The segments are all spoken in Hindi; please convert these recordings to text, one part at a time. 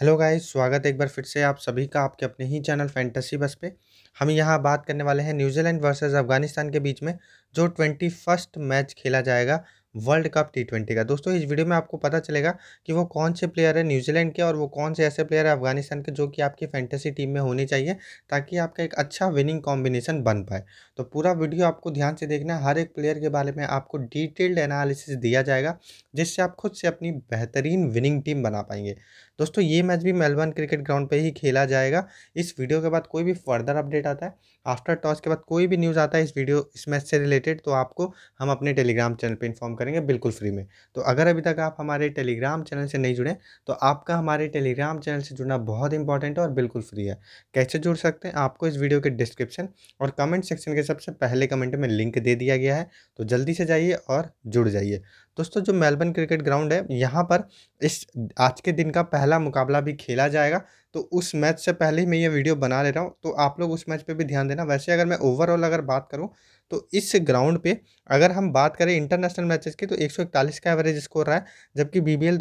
हेलो गाइस स्वागत है एक बार फिर से आप सभी का आपके अपने ही चैनल फैंटेसी बस पे हम यहाँ बात करने वाले हैं न्यूजीलैंड वर्सेस अफगानिस्तान के बीच में जो ट्वेंटी फर्स्ट मैच खेला जाएगा वर्ल्ड कप टी ट्वेंटी का दोस्तों इस वीडियो में आपको पता चलेगा कि वो कौन से प्लेयर है न्यूजीलैंड के और वो कौन से ऐसे प्लेयर है अफगानिस्तान के जो कि आपकी फैंटेसी टीम में होनी चाहिए ताकि आपका एक अच्छा विनिंग कॉम्बिनेशन बन पाए तो पूरा वीडियो आपको ध्यान से देखना है हर एक प्लेयर के बारे में आपको डिटेल्ड एनालिसिस दिया जाएगा जिससे आप खुद से अपनी बेहतरीन विनिंग टीम बना पाएंगे दोस्तों ये मैच भी मेलबर्न क्रिकेट ग्राउंड पर ही खेला जाएगा इस वीडियो के बाद कोई भी फर्दर अपडेट आता है आफ्टर टॉस के बाद कोई भी न्यूज़ आता है इस वीडियो इस मैच से रिलेटेड तो आपको हम अपने टेलीग्राम चैनल पे इन्फॉर्म करेंगे बिल्कुल फ्री में तो अगर अभी तक आप हमारे टेलीग्राम चैनल से नहीं जुड़े तो आपका हमारे टेलीग्राम चैनल से जुड़ना बहुत इंपॉर्टेंट है और बिल्कुल फ्री है कैसे जुड़ सकते हैं आपको इस वीडियो के डिस्क्रिप्शन और कमेंट सेक्शन के सबसे पहले कमेंट में लिंक दे दिया गया है तो जल्दी से जाइए और जुड़ जाइए दोस्तों जो मेलबर्न क्रिकेट ग्राउंड है यहाँ पर इस आज के दिन का पहला मुकाबला भी खेला जाएगा तो उस मैच से पहले ही मैं ये वीडियो बना ले रहा हूँ तो आप लोग उस मैच पे भी ध्यान देना वैसे अगर मैं ओवरऑल अगर बात करूँ तो इस ग्राउंड पे अगर हम बात करें इंटरनेशनल मैचेस की तो 141 का एवरेज स्कोर रहा है जबकि बी बी एल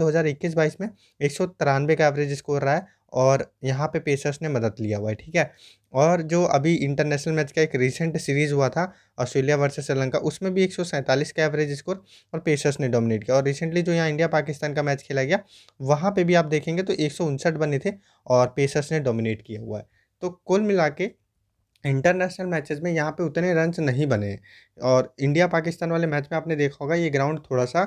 में एक का एवरेज स्कोर रहा है और यहाँ पे पेसर्स ने मदद लिया हुआ है ठीक है और जो अभी इंटरनेशनल मैच का एक रिसेंट सीरीज़ हुआ था ऑस्ट्रेलिया वर्सेस श्रीलंका उसमें भी एक का एवरेज स्कोर और पेसर्स ने डोमिनेट किया और रिसेंटली जो यहाँ इंडिया पाकिस्तान का मैच खेला गया वहाँ पे भी आप देखेंगे तो एक बने थे और पेसर्स ने डोमिनेट किया हुआ है तो कुल मिला के इंटरनेशनल मैचेस में यहाँ पे उतने रन नहीं बने और इंडिया पाकिस्तान वाले मैच में आपने देखा होगा ये ग्राउंड थोड़ा सा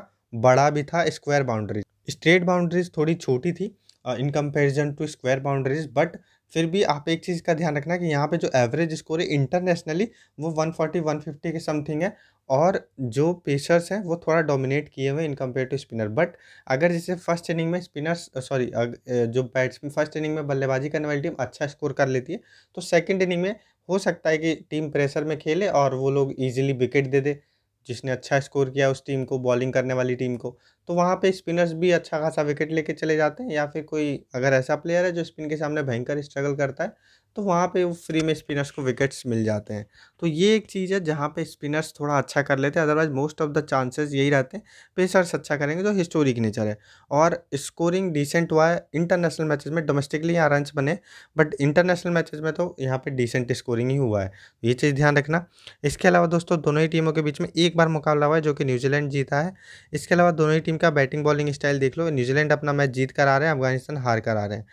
बड़ा भी था स्क्वायर बाउंड्रीज स्ट्रेट बाउंड्रीज थोड़ी छोटी थी in comparison to square boundaries but फिर भी आप एक चीज़ का ध्यान रखना कि यहाँ पे जो एवरेज स्कोर है इंटरनेशनली वो 140 150 के समथिंग है और जो पेसर्स हैं वो थोड़ा डोमिनेट किए हुए in compare to spinner but अगर जैसे फर्स्ट इनिंग में स्पिनर्स सॉरी uh, uh, जो बैट्समैन फर्स्ट इनिंग में बल्लेबाजी करने वाली टीम अच्छा स्कोर कर लेती है तो सेकेंड इनिंग में हो सकता है कि टीम प्रेशर में खेले और वो लोग ईजिली विकेट दे दे जिसने अच्छा स्कोर किया उस टीम को बॉलिंग करने वाली टीम को तो वहाँ पे स्पिनर्स भी अच्छा खासा विकेट लेके चले जाते हैं या फिर कोई अगर ऐसा प्लेयर है जो स्पिन के सामने भयंकर स्ट्रगल करता है तो वहाँ पे वो फ्री में स्पिनर्स को विकेट्स मिल जाते हैं तो ये एक चीज़ है जहाँ पे स्पिनर्स थोड़ा अच्छा कर लेते हैं otherwise most of the chances यही रहते हैं पेसर्स अच्छा करेंगे जो हिस्टोरिक नेचर है और स्कोरिंग डिसेंट हुआ है इंटरनेशनल मैचेस में डोमेस्टिकली यहाँ रन बने बट इंटरनेशनल मैचेज में तो यहाँ पर डिसेंट स्कोरिंग ही हुआ है ये चीज़ ध्यान रखना इसके अलावा दोस्तों दोनों ही टीमों के बीच में एक बार मुकाबला हुआ है जो कि न्यूजीलैंड जीता है इसके अलावा दोनों ही टीम का बैटिंग बॉलिंग स्टाइल देख लो न्यूजीलैंड अपना मैच जीत कर आ रहे हैं अफगानिस्तान हार कर आ रहे हैं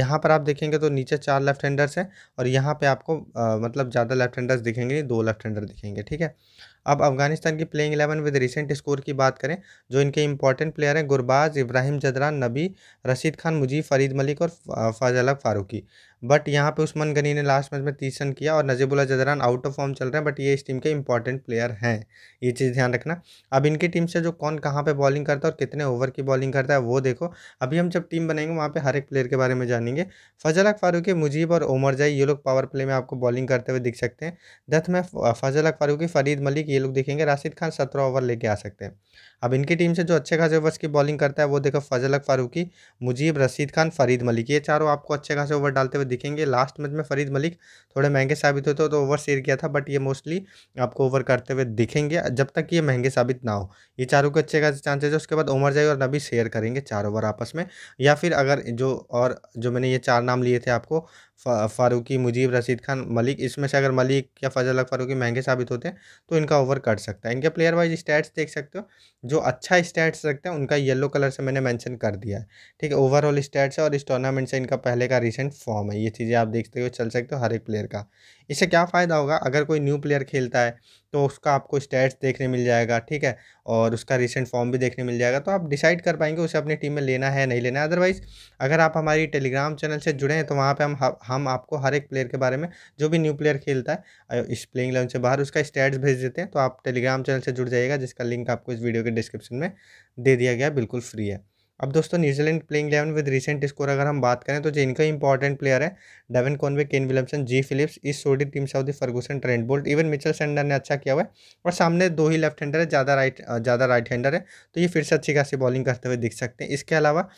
यहाँ पर आप देखेंगे तो नीचे चार लेफ्ट हैंडर्स हैं और यहाँ पे आपको आ, मतलब ज़्यादा लेफ्ट हैंडर्स दिखेंगे दो लेफ्ट हैंडर दिखेंगे ठीक है अब अफगानिस्तान की playing eleven with recent score की बात करें जो इनके इंपॉर्टेंट प्लेयर हैं गुरबाज इब्राहिम जदरान नबी रशीद खान मुजीब फरीद मलिक और फजल फारूकी बट यहाँ पे उस्मान गनी ने लास्ट मैच में तीस रन किया और Najibullah Zadran out of form चल रहे हैं बट ये इस टीम के इंपॉर्टेंट प्लेयर हैं ये चीज़ ध्यान रखना अब इनकी टीम से जो कौन कहाँ पे बॉलिंग करता है और कितने ओवर की बॉलिंग करता है वो देखो अभी हम जब टीम बनाएंगे वहाँ पे हर एक प्लेयर के बारे में जानेंगे फजल फारूकी मुजीब और उमर जाई ये लोग पावर प्ले में आपको बॉलिंग करते हुए दिख सकते हैं दथ में फजल अक फारूकी फरीद मलिक ये लोग दिखेंगे राशिद खान सत्रह ओवर लेके आ सकते हैं अब इनकी टीम से जो अच्छे खासे ओवर्स की बॉलिंग करता है वो देखो फजल अक फारूकी मुजीब रशीद खान फरीद मलिक ये चारों आपको अच्छे खासे ओवर डालते हुए दिखेंगे लास्ट मैच में फरीद मलिक थोड़े महंगे साबित होते हो तो ओवर शेयर किया था बट ये मोस्टली आपको ओवर करते हुए दिखेंगे जब तक ये महंगे साबित ना हो ये चारों के अच्छे खासे चांसेज है उसके बाद ओमर जाए और नबी शेयर करेंगे चार ओवर आपस में या फिर अगर जो और जो मैंने ये चार नाम लिए थे आपको फारूकी मुजीब रसीद खान मलिक इसमें से अगर मलिक या फजल अक फारूकी महंगे साबित होते हैं तो इनका ओवर कट सकता है इनके प्लेयर वाइज स्टैट्स देख सकते हो जो अच्छा स्टैट्स रखते हैं उनका येलो कलर से मैंने मैंशन कर दिया है ठीक है ओवरऑल स्टैट्स है और इस टूर्नामेंट से इनका पहले का रिसेंट फॉर्म है ये चीज़ें आप देखते हो चल सकते हो हर एक प्लेयर का इससे क्या फ़ायदा होगा अगर कोई न्यू प्लेयर खेलता है तो उसका आपको स्टैट्स देखने मिल जाएगा ठीक है और उसका रिसेंट फॉर्म भी देखने मिल जाएगा तो आप डिसाइड कर पाएंगे उसे अपनी टीम में लेना है नहीं लेना है अदरवाइज़ अगर आप हमारी टेलीग्राम चैनल से जुड़े हैं तो वहाँ पर हम हम आपको हर एक प्लेयर के बारे में जो भी न्यू प्लेयर खेलता है इस प्लेइंग लाइन से बाहर उसका स्टैट्स भेज देते हैं तो आप टेलीग्राम चैनल से जुड़ जाइएगा जिसका लिंक आपको इस वीडियो के डिस्क्रिप्शन में दे दिया गया बिल्कुल फ्री है अब दोस्तों New Zealand playing eleven with recent score अगर हम बात करें तो जो इनका इंपॉर्टेंट प्लेयर है Devon Conway Kane Williamson G Phillips Ish Sodhi Tim Southee Ferguson Trent Boult even Mitchell Santner ने अच्छा किया हुआ है और सामने दो ही लेफ्ट हैंडर है ज़्यादा राइट ज़्यादा राइट हैंडर है तो ये फिर से अच्छी खासी बॉलिंग करते हुए दिख सकते हैं इसके अलावा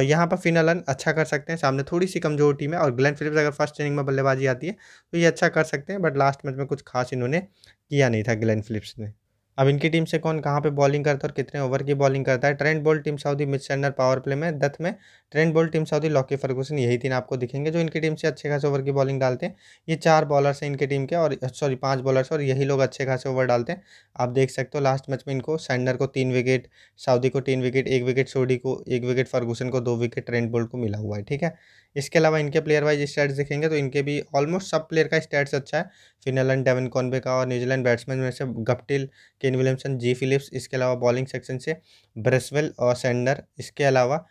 यहाँ पर फिनल रन अच्छा कर सकते हैं सामने थोड़ी सी कमजोर टीम है और ग्लैन फिलिप्स अगर फर्स्ट इनिंग में बल्लेबाजी आती है तो ये अच्छा कर सकते हैं बट लास्ट मैच में कुछ खास इन्होंने किया नहीं था ग्लैन फिलिप्स ने अब इनकी टीम से कौन कहाँ पे बॉलिंग करता है और कितने ओवर की बॉलिंग करता है ट्रेंड बोल्ट टीम साउदी मिड सेंडर पावर प्ले में दथ में trend Boult Tim Southee Lockie Ferguson यही तीन आपको दिखेंगे जो इनकी टीम से अच्छे खासे ओवर की बॉलिंग डालते हैं ये चार बॉलर्स हैं इनकी टीम के और सॉरी पाँच बॉलर्स और यही लोग अच्छे खासे ओवर डालते हैं आप देख सकते हो लास्ट मैच में इनको सेंडर को तीन विकेट सऊदी को तीन विकेट एक विकेट सोडी को एक विकेट फर्गूसन को दो विकेट ट्रेंड बोल्ट को मिला हुआ है ठीक है इसके अलावा इनके प्लेयर वाइज स्टैट्स देखेंगे तो इनके भी ऑलमोस्ट सब प्लेयर का स्टैट्स अच्छा है फिनलैंड डेवन कॉनबे का और न्यूजीलैंड बैट्समैन में से Guptill Kane Williamson G Phillips इसके अलावा बॉलिंग सेक्शन से ब्रेसवेल और सेंडर इसके अलावा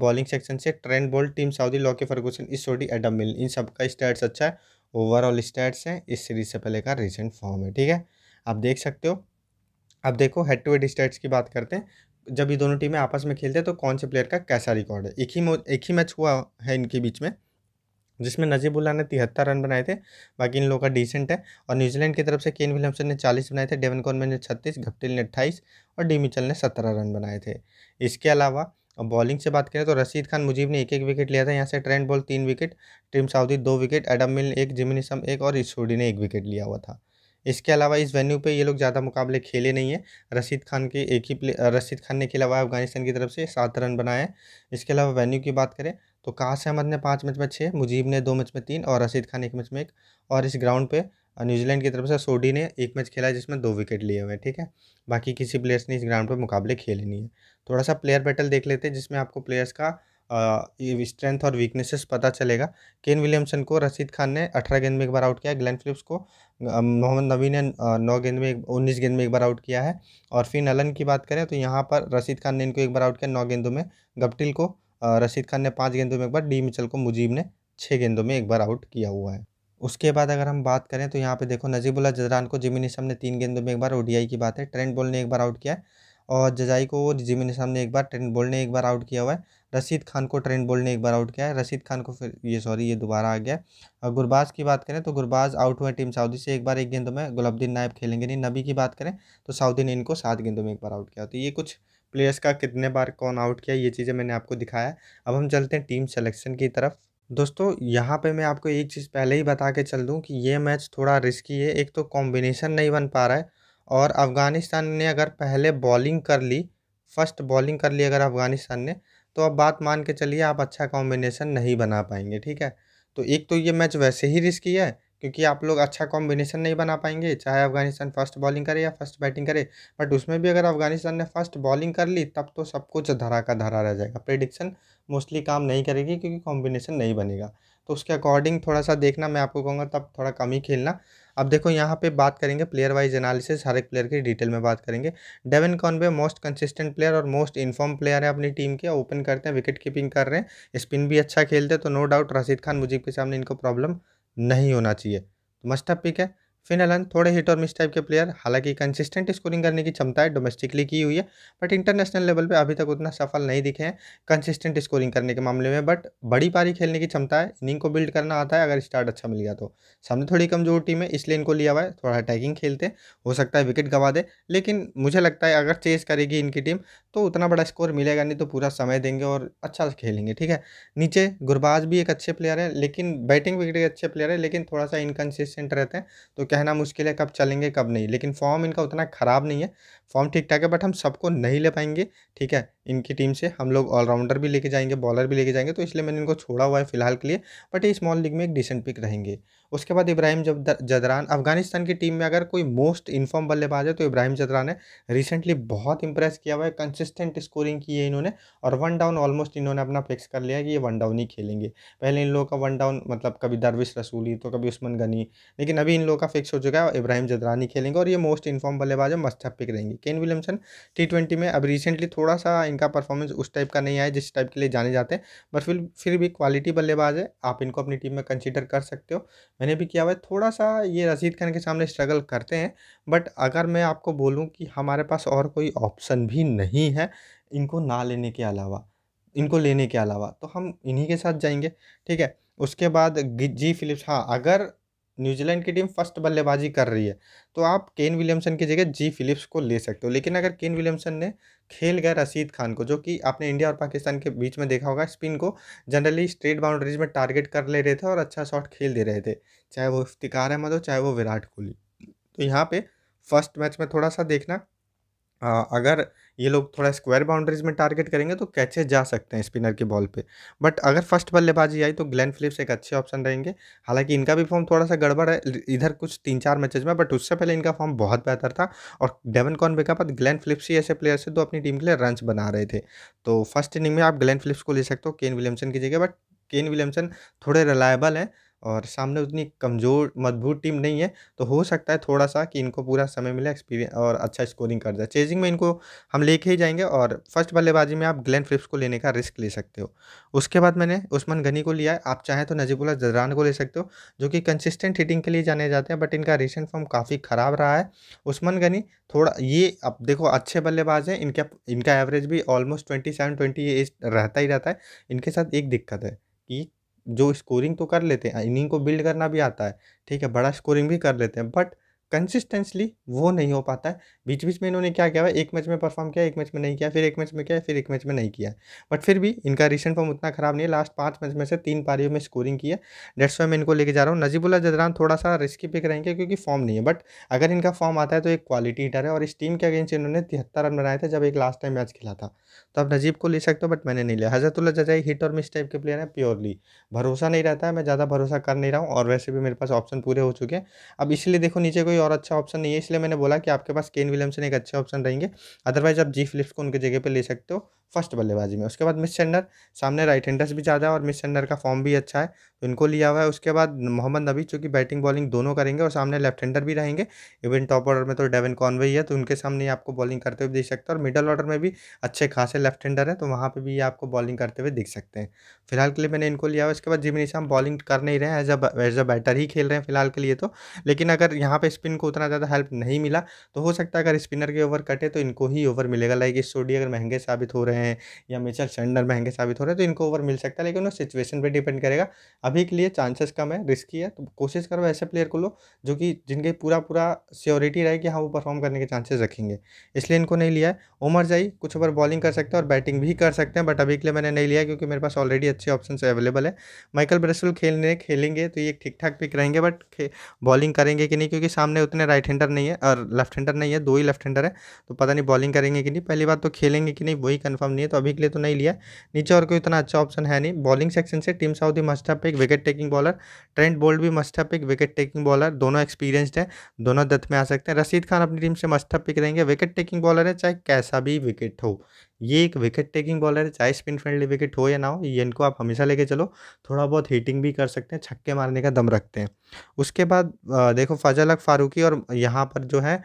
बॉलिंग सेक्शन से Trent Boult Tim Southee Lockie Ferguson Ish Sodhi Adam मिल इन सब का स्टैट्स अच्छा है ओवरऑल स्टैट्स हैं इस सीरीज से पहले का रिसेंट फॉर्म है ठीक है आप देख सकते हो अब देखो हेड टू हेड स्टैट्स की बात करते हैं जब ये दोनों टीमें आपस में खेलते हैं तो कौन से प्लेयर का कैसा रिकॉर्ड है एक ही एक ही मैच हुआ है इनके बीच में जिसमें नजीबुल्ला ने तिहत्तर रन बनाए थे बाकी इन लोगों का डिसेंट है और न्यूजीलैंड की तरफ से केन विलियमसन ने चालीस बनाए थे डेवन कॉर्मन ने छत्तीस घप्टिल ने अट्ठाईस और डी मिचल ने सत्रह रन बनाए थे इसके अलावा और बॉलिंग से बात करें तो रशीद खान मुजीब ने एक एक विकेट लिया था यहाँ से ट्रेंड बॉल तीन विकेट टीम साउदी दो विकेट एडम मिल एक जिमिनिसम एक और इसोडी ने एक विकेट लिया हुआ था इसके अलावा इस वेन्यू पे ये लोग ज़्यादा मुकाबले खेले नहीं है रशीद खान के एक ही प्ले रशीद खान ने खेला हुआ है अफगानिस्तान की तरफ से सात रन बनाए इसके अलावा वेन्यू की बात करें तो काश अहमद ने पाँच मैच में छः मुजीब ने दो मैच में तीन और रशीद खान एक मैच में एक और इस ग्राउंड पर न्यूजीलैंड की तरफ से सोडी ने एक मैच खेला जिसमें दो विकेट लिए हुए हैं ठीक है बाकी किसी प्लेयर्स ने इस ग्राउंड पर मुकाबले खेले नहीं है थोड़ा सा प्लेयर बैटल देख लेते हैं जिसमें आपको प्लेयर्स का स्ट्रेंथ और वीकनेसेस पता चलेगा केन विलियमसन को रशीद खान ने अठारह गेंद में एक बार आउट किया ग्लैन फिलिप्स को मोहम्मद नबी ने नौ गेंद में उन्नीस गेंद में एक बार आउट किया है और फिर नलन की बात करें तो यहाँ पर रशीद खान ने इनको एक बार आउट किया नौ गेंदों में गप्टिल को रशीद खान ने पाँच गेंदों में एक बार डी मिचल को मुजीब ने छः गेंदों में एक बार आउट किया हुआ है उसके बाद अगर हम बात करें तो यहाँ पे देखो नजीबुल्ला जदरान को जिमी निशम ने तीन गेंदों में एक बार ओडीआई की बात है ट्रेंट बॉल ने एक बार आउट किया है और जजाई को जिमी निसाम ने एक बार ट्रेंड बोल ने एक बार आउट किया हुआ है रशीद खान को ट्रेंड बोल ने एक बार आउट किया है रशीद खान को फिर ये सॉरी ये दोबारा आ गया और गुरबाज की बात करें तो गुरबाज आउट हुए टीम सऊदी से एक बार एक गेंदों में गुलाबद्दीन नायब खेलेंगे नहीं नबी की बात करें तो सऊदी ने इनको सात गेंदों में एक बार आउट किया तो ये कुछ प्लेयर्स का कितने बार कौन आउट किया ये चीज़ें मैंने आपको दिखाया अब हम चलते हैं टीम सेलेक्शन की तरफ दोस्तों यहाँ पे मैं आपको एक चीज़ पहले ही बता के चल दूँ कि ये मैच थोड़ा रिस्की है एक तो कॉम्बिनेशन नहीं बन पा रहा है और अफ़गानिस्तान ने अगर पहले बॉलिंग कर ली फर्स्ट बॉलिंग कर ली अगर अफ़गानिस्तान ने तो अब बात मान के चलिए आप अच्छा कॉम्बिनेशन नहीं बना पाएंगे ठीक है तो एक तो ये मैच वैसे ही रिस्की है क्योंकि आप लोग अच्छा कॉम्बिनेशन नहीं बना पाएंगे चाहे अफगानिस्तान फर्स्ट बॉलिंग करे या फर्स्ट बैटिंग करे बट उसमें भी अगर अफगानिस्तान ने फर्स्ट बॉलिंग कर ली तब तो सब कुछ धरा का धरा रह जाएगा प्रिडिक्शन मोस्टली काम नहीं करेगी क्योंकि कॉम्बिनेशन नहीं बनेगा तो उसके अकॉर्डिंग थोड़ा सा देखना मैं आपको कहूँगा तब थोड़ा कम ही खेलना अब देखो यहाँ पे बात करेंगे प्लेयर वाइज एनालिसिस हर एक प्लेयर की डिटेल में बात करेंगे Devon Conway most consistent player और मोस्ट इन्फॉर्म प्लेयर है अपनी टीम के ओपन करते हैं विकेट कीपिंग कर रहे हैं स्पिन भी अच्छा खेलते हैं तो नो डाउट रशीद खान मुजीब के सामने इनको प्रॉब्लम नहीं होना चाहिए तो मस्टअप पिक है फिनलन थोड़े हिट और मिस टाइप के प्लेयर हालांकि कंसिस्टेंट स्कोरिंग करने की क्षमता है डोमेस्टिकली की हुई है बट इंटरनेशनल लेवल पे अभी तक उतना सफल नहीं दिखे हैं कंसिस्टेंट स्कोरिंग करने के मामले में बट बड़ी पारी खेलने की क्षमता है इनिंग को बिल्ड करना आता है अगर स्टार्ट अच्छा मिल गया तो सामने थोड़ी कमजोर टीम है इसलिए इनको लिया हुआ है थोड़ा अटैकिंग खेलते हो सकता है विकेट गवा दे लेकिन मुझे लगता है अगर चेस करेगी इनकी टीम तो उतना बड़ा स्कोर मिलेगा नहीं तो पूरा समय देंगे और अच्छा खेलेंगे ठीक है नीचे गुरबाज भी एक अच्छे प्लेयर है लेकिन बैटिंग विकेट के अच्छे प्लेयर है लेकिन थोड़ा सा इनकन्सिस्टेंट रहते हैं तो कहना मुश्किल है कब चलेंगे कब नहीं लेकिन फॉर्म इनका उतना ख़राब नहीं है फॉर्म ठीक ठाक है बट हम सबको नहीं ले पाएंगे ठीक है इनकी टीम से हम लोग ऑलराउंडर भी लेके जाएंगे बॉलर भी लेके जाएंगे तो इसलिए मैंने इनको छोड़ा हुआ है फिलहाल के लिए बट ये स्मॉल लीग में एक डिसेंट पिक रहेंगे उसके बाद इब्राहिम जब जदरान अफगानिस्तान की टीम में अगर कोई मोस्ट इन्फॉर्म बल्लेबाज है तो इब्राहिम जदरान है रिसेंटली बहुत इंप्रेस किया हुआ है कंसिस्टेंट स्कोरिंग की है इन्होंने और वन डाउन ऑलमोस्ट इन्होंने अपना फिक्स कर लिया है कि ये वन डाउन ही खेलेंगे पहले इन लोगों का वन डाउन मतलब कभी दरविश रसूली तो कभी उस्मान गनी लेकिन अभी इन लोगों का फिक्स हो चुका है इब्राहिम जदरान ही खेलेंगे और ये मोस्ट इन्फॉर्म बल्लेबाज है मस्ट पिक रहेंगे केन विलियमसन टी ट्वेंटी में अब रिसेंटली थोड़ा सा इनका परफॉर्मेंस उस टाइप का नहीं आया जिस टाइप के लिए जाने जाते हैं बट फिर फिर भी क्वालिटी बल्लेबाज है आप इनको अपनी टीम में कंसिडर कर सकते हो मैंने भी किया हुआ है थोड़ा सा ये रशीद खान के सामने स्ट्रगल करते हैं बट अगर मैं आपको बोलूँ कि हमारे पास और कोई ऑप्शन भी नहीं है इनको ना लेने के अलावा इनको लेने के अलावा तो हम इन्हीं के साथ जाएंगे ठीक है उसके बाद जी फिलिप्स हाँ अगर न्यूजीलैंड की टीम फर्स्ट बल्लेबाजी कर रही है तो आप केन विलियमसन की जगह जी फिलिप्स को ले सकते हो लेकिन अगर केन विलियमसन ने खेल गया रसीद खान को जो कि आपने इंडिया और पाकिस्तान के बीच में देखा होगा स्पिन को जनरली स्ट्रेट बाउंड्रीज में टारगेट कर ले रहे थे और अच्छा शॉट खेल दे रहे थे चाहे वो इफ्तिकार अहमद हो चाहे वो विराट कोहली तो यहाँ पर फर्स्ट मैच में थोड़ा सा देखना अगर ये लोग थोड़ा स्क्वायर बाउंड्रीज में टारगेट करेंगे तो कैचेज जा सकते हैं स्पिनर की बॉल पे बट अगर फर्स्ट बल्लेबाजी आई तो ग्लैन फिलिप्स एक अच्छे ऑप्शन रहेंगे हालांकि इनका भी फॉर्म थोड़ा सा गड़बड़ है इधर कुछ तीन चार मैचेज में बट उससे पहले इनका फॉर्म बहुत बेहतर था और डेवन कॉन बेका पर ग्लैन फिलिप्स ही ऐसे प्लेयर्स है जो अपनी टीम के लिए रन बना रहे थे तो फर्स्ट इनिंग में आप ग्लैन फिलिप्स को ले सकते हो केन विलियमसन की जगह बट केन विलियमसन थोड़े रिलायबल हैं और सामने उतनी कमज़ोर मजबूत टीम नहीं है तो हो सकता है थोड़ा सा कि इनको पूरा समय मिले एक्सपीरियंस और अच्छा स्कोरिंग कर जाए चेजिंग में इनको हम लेके ही जाएंगे और फर्स्ट बल्लेबाजी में आप ग्लैन फ्रिप्स को लेने का रिस्क ले सकते हो उसके बाद मैंने उस्मान गनी को लिया है आप चाहें तो नजीबुल्ला जदरान को ले सकते हो जो कि कंसिस्टेंट हिटिंग के लिए जाने जाते हैं बट इनका रिसेंट फॉर्म काफ़ी ख़राब रहा है उस्मान गनी थोड़ा ये अब देखो अच्छे बल्लेबाज हैं इनका इनका एवरेज भी ऑलमोस्ट ट्वेंटी सेवन ट्वेंटी रहता ही रहता है इनके साथ एक दिक्कत है कि जो स्कोरिंग तो कर लेते हैं इनिंग को बिल्ड करना भी आता है ठीक है बड़ा स्कोरिंग भी कर लेते हैं बट कंसिस्टेंसली वो नहीं हो पाता है बीच बीच में इन्होंने क्या किया एक मैच में परफॉर्म किया एक मैच में नहीं किया फिर एक मैच में किया फिर एक मैच में नहीं किया बट फिर भी इनका रिसेंट फॉर्म उतना खराब नहीं है लास्ट पाँच मैच में से तीन पारियों में स्कोरिंग की है डेट्स वाई मैं इनको लेके जा रहा हूँ नजीबुल्ला जदरान थोड़ा सा रिस्की पिक रहेंगे क्योंकि फॉर्म नहीं है बट अगर इनका फॉर्म आता है तो एक क्वालिटी हीटर है और इस टीम के अगेंस्ट इन्होंने तिहत्तर रन बनाए थे जब एक लास्ट टाइम मैच खेला था तो आप नजीब को ले सकते हो बट मैंने नहीं लिया हजरतुल्ला जजाई हिट और मिस टाइप के प्लेयर हैं प्योरली भरोसा नहीं रहता है मैं ज़्यादा भरोसा कर नहीं रहा हूँ और वैसे भी मेरे पास ऑप्शन पूरे हो चुके हैं अब इसलिए देखो नीचे कोई और अच्छा ऑप्शन नहीं है इसलिए मैंने बोला कि आपके पास केन विलियमसन एक अच्छे ऑप्शन रहेंगे अदरवाइज आप जी फिलिप्स को उनकी जगह पर ले सकते हो फर्स्ट बल्लेबाजी में उसके बाद मिस सेंडर सामने राइट हैंडर्स भी ज़्यादा है और मिस सेंडर का फॉर्म भी अच्छा है तो इनको लिया हुआ है उसके बाद मोहम्मद नबी चूँकि बैटिंग बॉलिंग दोनों करेंगे और सामने लेफ्ट हैंडर भी रहेंगे इवन टॉप ऑर्डर में तो डेवन कॉनवे ही है तो उनके सामने आपको बॉलिंग करते हुए दिख सकते हैं और मिडल ऑर्डर में भी अच्छे खासे लेफ्ट हैंडर हैं तो वहाँ पर भी ये आपको बॉलिंग करते हुए दिख सकते हैं फिलहाल के लिए मैंने इनको लिया हुआ उसके बाद जिमिनी शाम बॉलिंग कर नहीं रहे हैं as a as a batter ही खेल रहे हैं फिलहाल के लिए तो लेकिन अगर यहाँ पर स्पिन को उतना ज़्यादा हेल्प नहीं मिला तो हो सकता है अगर स्पिनर के ओवर कटे तो इनको ही ओवर मिलेगा लाइक इस सोडी अगर महंगे साबित हो रहे हैं हैं या म्यूचुअल सेंडर महंगे साबित हो रहे हैं तो इनको ओवर मिल सकता है लेकिन वो सिचुएशन पर डिपेंड करेगा अभी के लिए चांसेस कम है रिस्की है तो कोशिश करो ऐसे प्लेयर को लो जो कि जिनके पूरा पूरा सियोरिटी रहे कि हाँ वो परफॉर्म करने के चांसेस रखेंगे इसलिए इनको नहीं लिया है उमर जाई कुछ ओवर बॉलिंग कर सकते हैं और बैटिंग भी कर सकते हैं बट अभी के लिए मैंने नहीं लिया क्योंकि मेरे पास ऑलरेडी अच्छे ऑप्शन अवेलेबल है माइकल ब्रेसल खेलने खेलेंगे तो ये ठीक ठाक पिक रहेंगे बट बॉलिंग करेंगे कि नहीं क्योंकि सामने उतने राइट हैंडर नहीं है और लेफ्ट हैंडर नहीं है दो ही लेफ्ट हैंडर है तो पता नहीं बॉलिंग करेंगे कि नहीं पहली बात तो खेलेंगे कि नहीं वही कन्फर्म नाम नहीं है तो अभी के लिए तो नहीं लिया नीचे और कोई इतना अच्छा ऑप्शन है नहीं बॉलिंग सेक्शन से टीम साउथ साउदी मस्टअप एक wicket taking bowler Trent Boult भी मस्टअप एक विकेट टेकिंग बॉलर दोनों एक्सपीरियंसड है दोनों दत्त में आ सकते हैं रशीद खान अपनी टीम से मस्ट पिक रहेंगे विकेट टेकिंग बॉलर है चाहे कैसा भी विकेट हो ये एक विकेट टेकिंग बॉलर है चाहे स्पिन फ्रेंडली विकेट हो या ना हो ये इनको आप हमेशा लेके चलो थोड़ा बहुत हीटिंग भी कर सकते हैं छक्के मारने का दम रखते हैं उसके बाद देखो फजल अक फारूकी और यहाँ पर जो है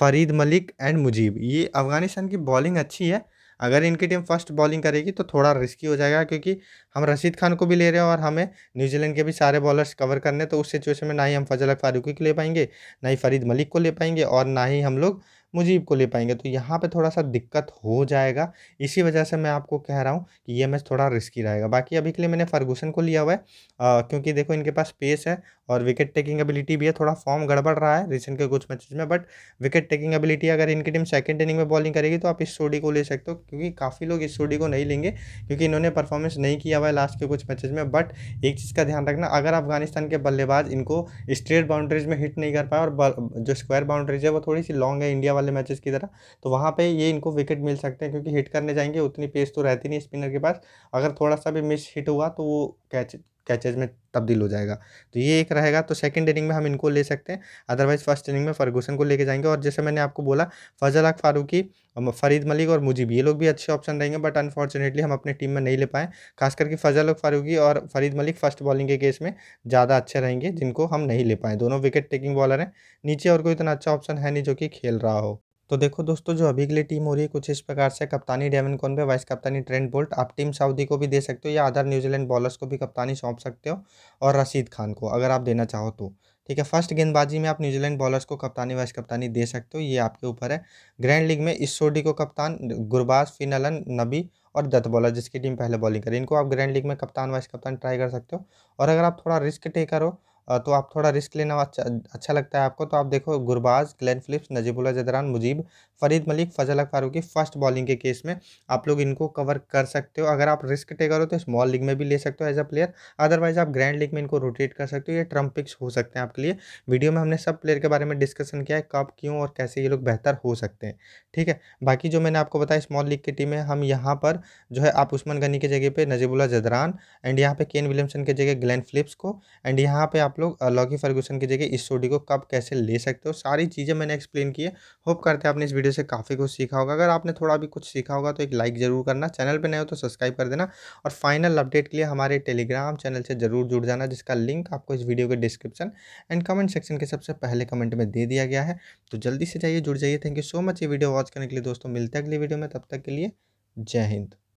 फरीद मलिक एंड मुजीब ये अफ़गानिस्तान की बॉलिंग अच्छी है अगर इनकी टीम फर्स्ट बॉलिंग करेगी तो थोड़ा रिस्की हो जाएगा क्योंकि हम रशीद खान को भी ले रहे हैं और हमें न्यूजीलैंड के भी सारे बॉलर्स कवर करने तो उस सिचुएशन में ना ही हम फजल फारूकी को ले पाएंगे ना ही फरीद मलिक को ले पाएंगे और ना ही हम लोग मुजीब को ले पाएंगे तो यहाँ पे थोड़ा सा दिक्कत हो जाएगा इसी वजह से मैं आपको कह रहा हूँ कि ये मैच थोड़ा रिस्की रहेगा बाकी अभी के लिए मैंने फर्गूसन को लिया हुआ है आ, क्योंकि देखो इनके पास पेस है और विकेट टेकिंग एबिलिटी भी है थोड़ा फॉर्म गड़बड़ रहा है रिसेंट के कुछ मैचेज में बट विकेट टेकिंग एबिलिटी अगर इनकी टीम सेकेंड इनिंग में बॉलिंग करेगी तो आप इस सोडी को ले सकते हो क्योंकि काफ़ी लोग इस सोडी को नहीं लेंगे क्योंकि इन्होंने परफॉर्मेंस नहीं किया हुआ है लास्ट के कुछ मैचेज में बट एक चीज़ का ध्यान रखना अगर अफगानिस्तान के बल्लेबाज इनको स्ट्रेट बाउंड्रीज में हिट नहीं कर पाए और जो स्क्वायर बाउंड्रीज है वो थोड़ी सी लॉन्ग है इंडिया वाले वाले मैचेस की तरह तो वहाँ पे ये इनको विकेट मिल सकते हैं क्योंकि हिट करने जाएंगे उतनी पेस तो रहती नहीं स्पिनर के पास अगर थोड़ा सा भी मिस हिट हुआ तो वो कैच कैचेज में तब्दील हो जाएगा तो ये एक रहेगा तो सेकंड इनिंग में हम इनको ले सकते हैं अदरवाइज फर्स्ट इनिंग में फर्गूसन को लेके जाएंगे और जैसे मैंने आपको बोला फजल अक फारूकी फरीद मलिक और मुजीब ये लोग भी अच्छे ऑप्शन रहेंगे बट अनफॉर्चुनेटली हम अपने टीम में नहीं ले पाए खास करके फजल अक फारूकी और फरीद मलिक फर्स्ट बॉलिंग के केस में ज़्यादा अच्छे रहेंगे जिनको हम नहीं ले पाए दोनों विकेट टेकिंग बॉलर हैं नीचे और कोई इतना अच्छा ऑप्शन है नहीं जो कि खेल रहा हो तो देखो दोस्तों जो अभी के लिए टीम हो रही है कुछ इस प्रकार से कप्तानी डेवन कॉन पे वाइस कप्तानी ट्रेंड बोल्ट आप टीम सऊदी को भी दे सकते हो या अदर न्यूजीलैंड बॉलर्स को भी कप्तानी सौंप सकते हो और रशीद खान को अगर आप देना चाहो तो ठीक है फर्स्ट गेंदबाजी में आप न्यूजीलैंड बॉलर्स को कप्तानी वाइस कप्तानी दे सकते हो ये आपके ऊपर है ग्रैंड लीग में इस्ोडी को कप्तान गुरबाज फिन अलन नबी और दत्त बॉलर जिसकी टीम पहले बॉलिंग करे इनको आप ग्रैंड लीग में कप्तान वाइस कप्तान ट्राई कर सकते हो और अगर आप थोड़ा रिस्क टेकर हो तो आप थोड़ा रिस्क लेना अच्छा अच्छा लगता है आपको तो आप देखो गुरबाज ग्लैन फिलिप्स नजीबुल्ला जदरान मुजीब फरीद मलिक फजल अखबारों की फर्स्ट बॉलिंग के केस में आप लोग इनको कवर कर सकते हो अगर आप रिस्क टेकर हो तो स्मॉल लीग में भी ले सकते हो एज अ प्लेयर अदरवाइज आप ग्रैंड लीग में इनको रोटेट कर सकते हो ये ट्रम्प पिक्स हो सकते हैं आपके लिए वीडियो में हमने सब प्लेयर के बारे में डिस्कशन किया है कब क्यों और कैसे ये लोग बेहतर हो सकते हैं ठीक है बाकी जो मैंने आपको बताया स्मॉल लीग की टीम है हम यहाँ पर जो है आप उस्मान गनी की जगह पर नजीबुल्ला जदरान एंड यहाँ पर केन विलियमसन की जगह ग्लैन फिलिप्स को एंड यहाँ पर आप आप लोग लॉकी फर्गूसन की जगह इस सोडी को कब कैसे ले सकते हो सारी चीज़ें मैंने एक्सप्लेन की है होप करते हैं आपने इस वीडियो से काफ़ी कुछ सीखा होगा अगर आपने थोड़ा भी कुछ सीखा होगा तो एक लाइक ज़रूर करना चैनल पर नए हो तो सब्सक्राइब कर देना और फाइनल अपडेट के लिए हमारे टेलीग्राम चैनल से ज़रूर जुड़ जाना जिसका लिंक आपको इस वीडियो के डिस्क्रिप्शन एंड कमेंट सेक्शन के सबसे पहले कमेंट में दे दिया गया है तो जल्दी से जाइए जुड़ जाइए थैंक यू सो मच ये वीडियो वॉच करने के लिए दोस्तों मिलते हैं अगली वीडियो में तब तक के लिए जय हिंद